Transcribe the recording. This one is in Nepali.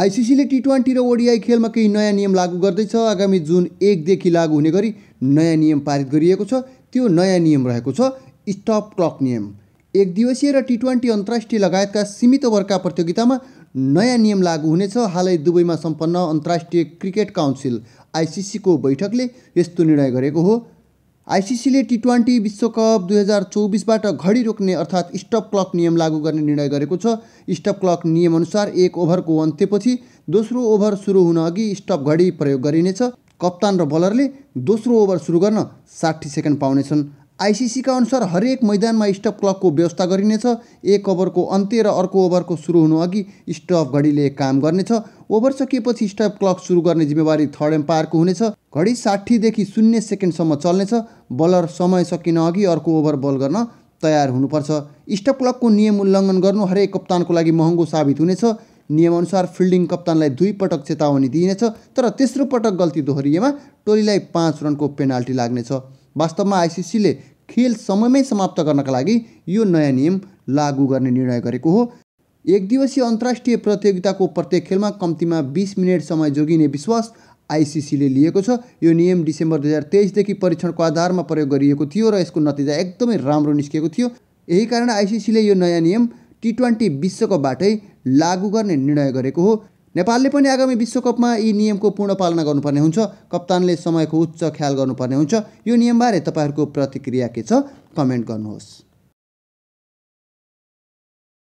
आइसिसीले टी ट्वेन्टी र ओडिआई खेलमा केही नयाँ नियम लागू गर्दैछ आगामी जुन एकदेखि लागू हुने गरी नयाँ नियम पारित गरिएको छ त्यो नयाँ नियम रहेको छ स्टप क्लक नियम एक दिवसीय र टी ट्वेन्टी अन्तर्राष्ट्रिय लगायतका सीमित वर्गका प्रतियोगितामा नयाँ नियम लागू हुनेछ हालै दुबईमा सम्पन्न अन्तर्राष्ट्रिय क्रिकेट काउन्सिल आइसिसीको बैठकले यस्तो निर्णय गरेको हो आइसिसीले टी ट्वेन्टी विश्वकप दुई हजार चौबिसबाट घडी रोक्ने अर्थात् स्टप क्लक नियम लागू गर्ने निर्णय गरेको छ स्टप क्लक नियमअनुसार एक ओभरको अन्त्यपछि दोस्रो ओभर सुरु हुन अघि स्टप घडी प्रयोग गरिनेछ कप्तान र बलरले दोस्रो ओभर सुरु गर्न साठी सेकेन्ड पाउनेछन् आइसिसीका अनुसार हरेक मैदानमा स्टप क्लकको व्यवस्था गरिनेछ एक ओभरको अन्त्य र अर्को ओभरको सुरु हुनु अघि स्टप घडीले काम गर्नेछ ओभर सकिएपछि स्टप क्लक सुरु गर्ने जिम्मेवारी थर्ड एम्पायरको हुनेछ घडी साठीदेखि शून्य सेकेन्डसम्म चल्नेछ बलर समय सकिन अघि अर्को ओभर बल गर्न तयार हुनुपर्छ स्टप क्लकको नियम उल्लङ्घन गर्नु हरेक कप्तानको लागि महँगो साबित हुनेछ नियमअनुसार फिल्डिङ कप्तानलाई दुई पटक चेतावनी दिइनेछ तर तेस्रो पटक गल्ती दोहोरिएमा टोलीलाई पाँच रनको पेनाल्टी लाग्नेछ वास्तवमा आइसिसीले खेल समयमै समाप्त गर्नका लागि यो नयाँ नियम लागू गर्ने निर्णय गरेको हो एक दिवसीय अन्तर्राष्ट्रिय प्रतियोगिताको प्रत्येक खेलमा कम्तीमा बिस मिनट समय जोगिने विश्वास आइसिसीले लिएको छ यो नियम डिसेम्बर दुई हजार तेइसदेखि परीक्षणको आधारमा प्रयोग गरिएको थियो र यसको नतिजा एकदमै राम्रो निस्किएको थियो यही कारण आइसिसीले यो नयाँ नियम टी ट्वेन्टी विश्वकपबाटै लागू गर्ने निर्णय गरेको हो नेपालले पनि आगामी विश्वकपमा यी नियमको पूर्ण पालना गर्नुपर्ने हुन्छ कप्तानले समयको उच्च ख्याल गर्नुपर्ने हुन्छ यो नियमबारे तपाईँहरूको प्रतिक्रिया के छ कमेन्ट गर्नुहोस्